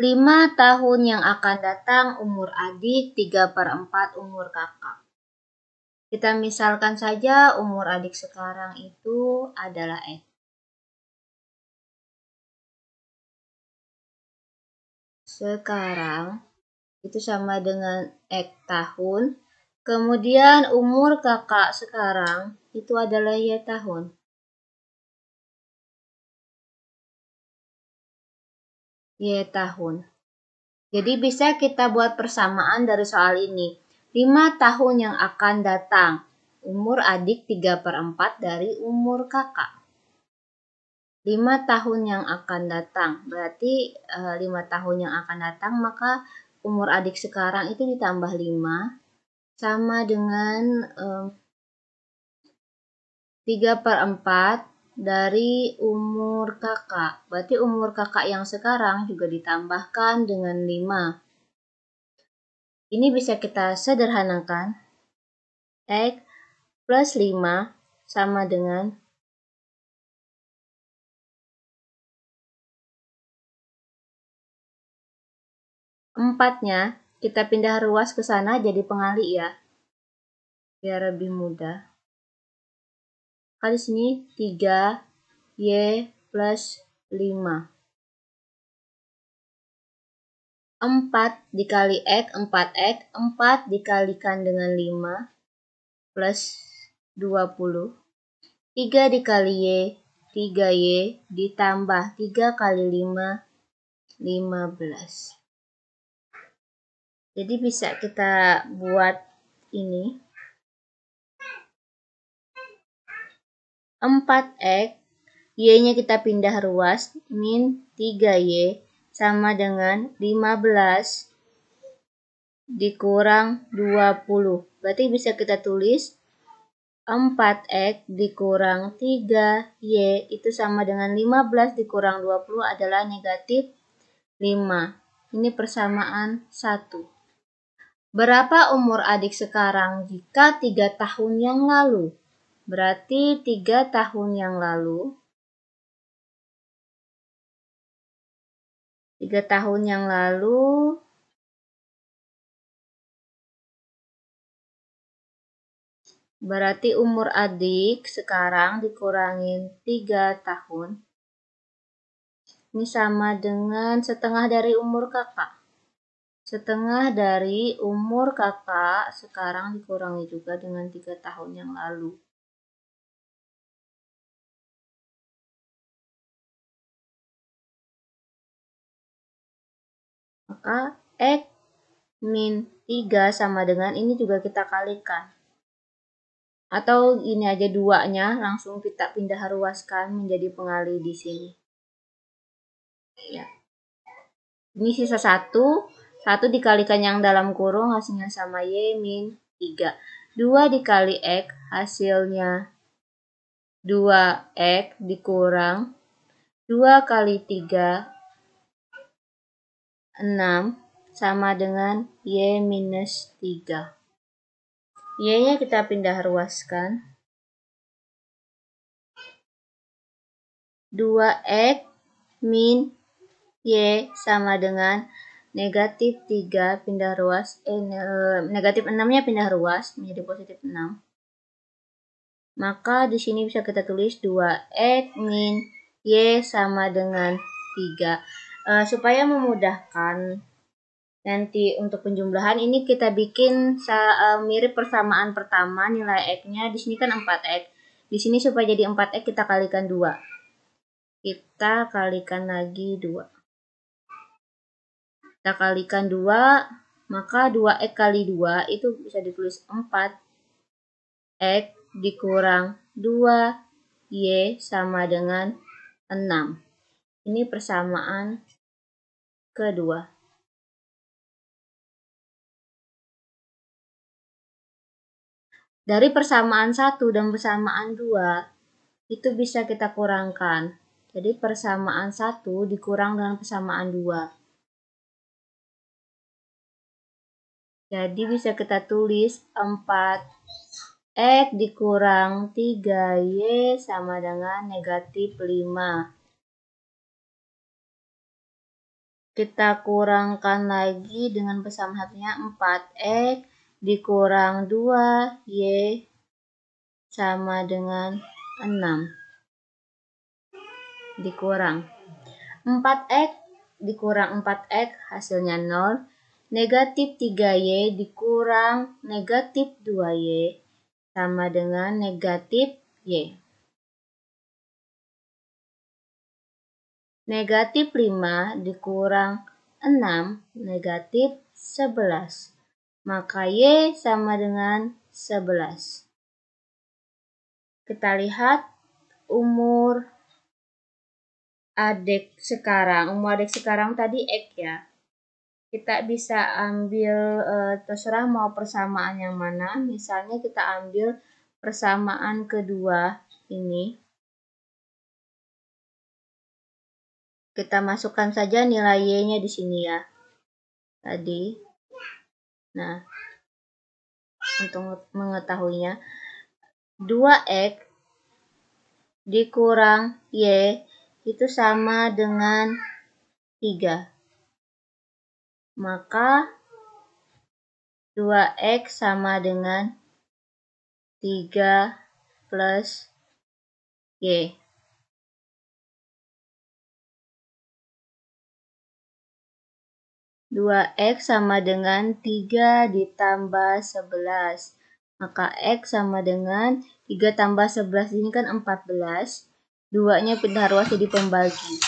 Lima tahun yang akan datang umur adik, tiga per empat umur kakak. Kita misalkan saja umur adik sekarang itu adalah X. Sekarang itu sama dengan X tahun. Kemudian umur kakak sekarang itu adalah Y tahun. Y tahun. Jadi bisa kita buat persamaan dari soal ini. 5 tahun yang akan datang. Umur adik 3 per 4 dari umur kakak. 5 tahun yang akan datang. Berarti e, eh, 5 tahun yang akan datang maka umur adik sekarang itu ditambah 5 sama dengan e, eh, 3 per 4 dari umur kakak. Berarti umur kakak yang sekarang juga ditambahkan dengan 5. Ini bisa kita sederhanakan. X plus 5 sama dengan empatnya kita pindah ruas ke sana jadi pengali ya biar lebih mudah Kali sini 3 Y plus 5. 4 dikali X, 4X, 4 dikalikan dengan 5, plus 20. 3 dikali Y, 3Y, ditambah 3 kali 5, 15. Jadi bisa kita buat ini. 4X, Y-nya kita pindah ruas, min 3Y sama dengan 15 dikurang 20. Berarti bisa kita tulis 4X dikurang 3Y itu sama dengan 15 dikurang 20 adalah negatif 5. Ini persamaan 1. Berapa umur adik sekarang jika 3 tahun yang lalu? Berarti tiga tahun yang lalu, tiga tahun yang lalu, berarti umur adik sekarang dikurangin tiga tahun. Ini sama dengan setengah dari umur kakak setengah dari umur kakak sekarang dikurangi juga dengan tiga tahun yang lalu. Maka X min 3 sama dengan ini juga kita kalikan. Atau ini aja duanya langsung kita pindah ruaskan menjadi pengali di sini. Ya. Ini sisa 1, 1 dikalikan yang dalam kurung hasilnya sama Y min 3. 2 dikali X hasilnya 2X dikurang 2 kali 3 6 sama dengan Y minus 3. Y-nya kita pindah ruaskan. 2X min Y sama dengan negatif 3 pindah ruas, eh, eh negatif 6-nya pindah ruas menjadi positif 6. Maka di sini bisa kita tulis 2X min Y sama dengan 3 uh, supaya memudahkan nanti untuk penjumlahan ini kita bikin uh, mirip persamaan pertama nilai x-nya di sini kan 4x di sini supaya jadi 4x kita kalikan 2 kita kalikan lagi 2 kita kalikan 2 maka 2x kali 2 itu bisa ditulis 4 x dikurang 2 y sama dengan 6 ini persamaan kedua. Dari persamaan 1 dan persamaan 2 itu bisa kita kurangkan. Jadi persamaan 1 dikurang dengan persamaan 2. Jadi bisa kita tulis 4 X dikurang 3Y sama dengan negatif 5. Kita kurangkan lagi dengan besar hatinya 4X dikurang 2Y sama dengan 6. Dikurang. 4X dikurang 4X hasilnya 0. Negatif 3Y dikurang negatif 2Y sama dengan negatif Y. Negatif 5 dikurang 6 negatif 11. Maka Y sama dengan 11. Kita lihat umur adik sekarang. Umur adik sekarang tadi X ya. Kita bisa ambil eh, terserah mau persamaan yang mana. Misalnya kita ambil persamaan kedua ini. kita masukkan saja nilai Y-nya di sini ya. Tadi. Nah, untuk mengetahuinya, 2X dikurang Y itu sama dengan 3. Maka 2X sama dengan 3 plus Y. 2x sama dengan 3 ditambah 11. Maka x sama dengan 3 tambah 11 ini kan 14. 2-nya pindah ruas jadi pembagi.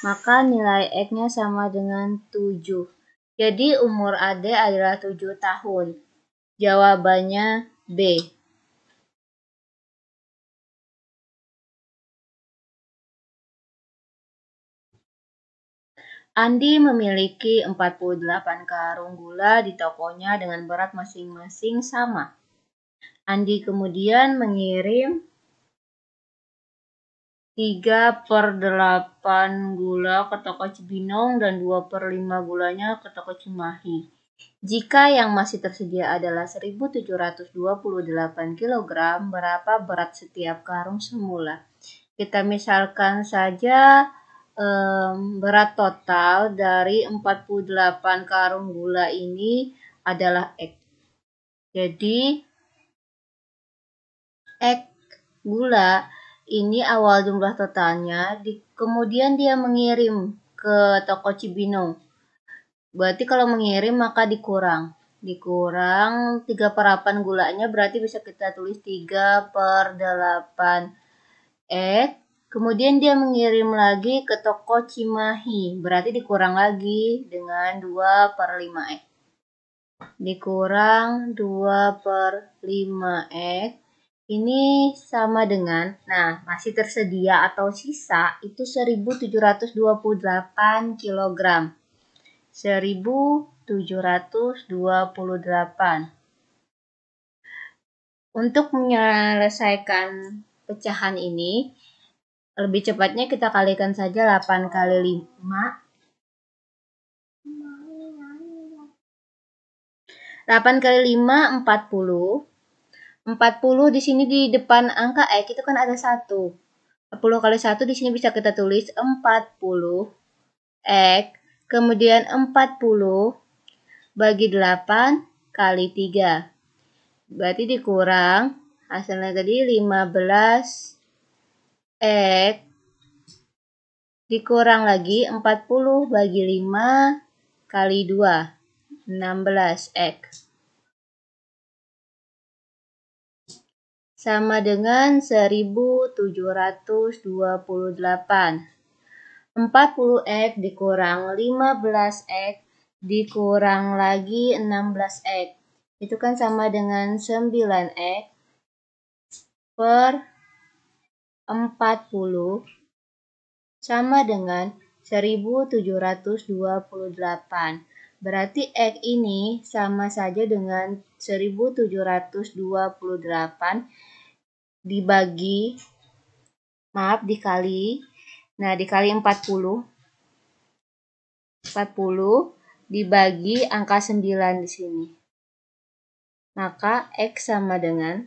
Maka nilai x-nya sama dengan 7. Jadi umur Ade adalah 7 tahun. Jawabannya B. Andi memiliki 48 karung gula di tokonya dengan berat masing-masing sama. Andi kemudian mengirim 3 per 8 gula ke toko Cibinong dan 2 per 5 gulanya ke toko Cimahi. Jika yang masih tersedia adalah 1728 kg, berapa berat setiap karung semula? Kita misalkan saja um, berat total dari 48 karung gula ini adalah x. Jadi x gula ini awal jumlah totalnya, di, kemudian dia mengirim ke toko Cibinong. Berarti kalau mengirim maka dikurang dikurang 3 per 8 gulanya berarti bisa kita tulis 3 per 8 X Kemudian dia mengirim lagi ke toko Cimahi, berarti dikurang lagi dengan 2 per 5X. Dikurang 2 per 5X, ini sama dengan, nah masih tersedia atau sisa itu 1728 kg. 1728. Untuk menyelesaikan pecahan ini, lebih cepatnya kita kalikan saja 8 kali 5. 8 kali 5, 40. 40 di sini di depan angka X itu kan ada 1. 10 kali 1 di sini bisa kita tulis 40 X. Kemudian 40 bagi 8 kali 3. Berarti dikurang hasilnya tadi 15 X dikurang lagi 40 bagi 5 kali 2 16x sama dengan 1728 40x dikurang 15x dikurang lagi 16x itu kan sama dengan 9x per 40 sama dengan 1728. Berarti X ini sama saja dengan 1728 dibagi, maaf, dikali, nah dikali 40. 40 dibagi angka 9 di sini. Maka X sama dengan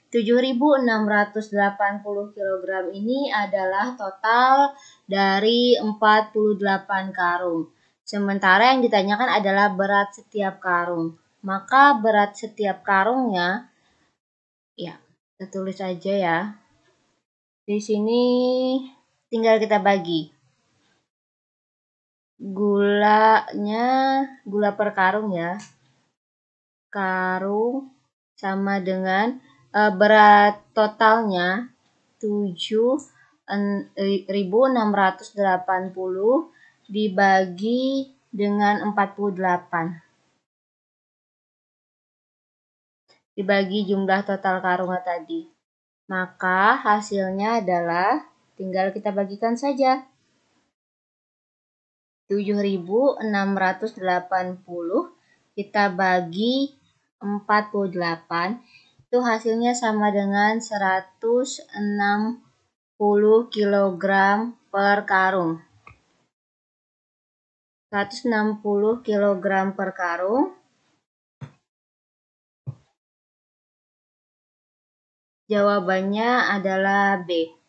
7.680 kg ini adalah total dari 48 karung. Sementara yang ditanyakan adalah berat setiap karung. Maka berat setiap karungnya, ya, kita tulis aja ya. Di sini tinggal kita bagi. Gulanya, gula per karung ya. Karung sama dengan uh, berat totalnya 7.680 dibagi dengan 48 dibagi jumlah total karungnya tadi maka hasilnya adalah tinggal kita bagikan saja 7680 kita bagi 48 itu hasilnya sama dengan 160 kg per karung. 160 kg per karung. Jawabannya adalah B.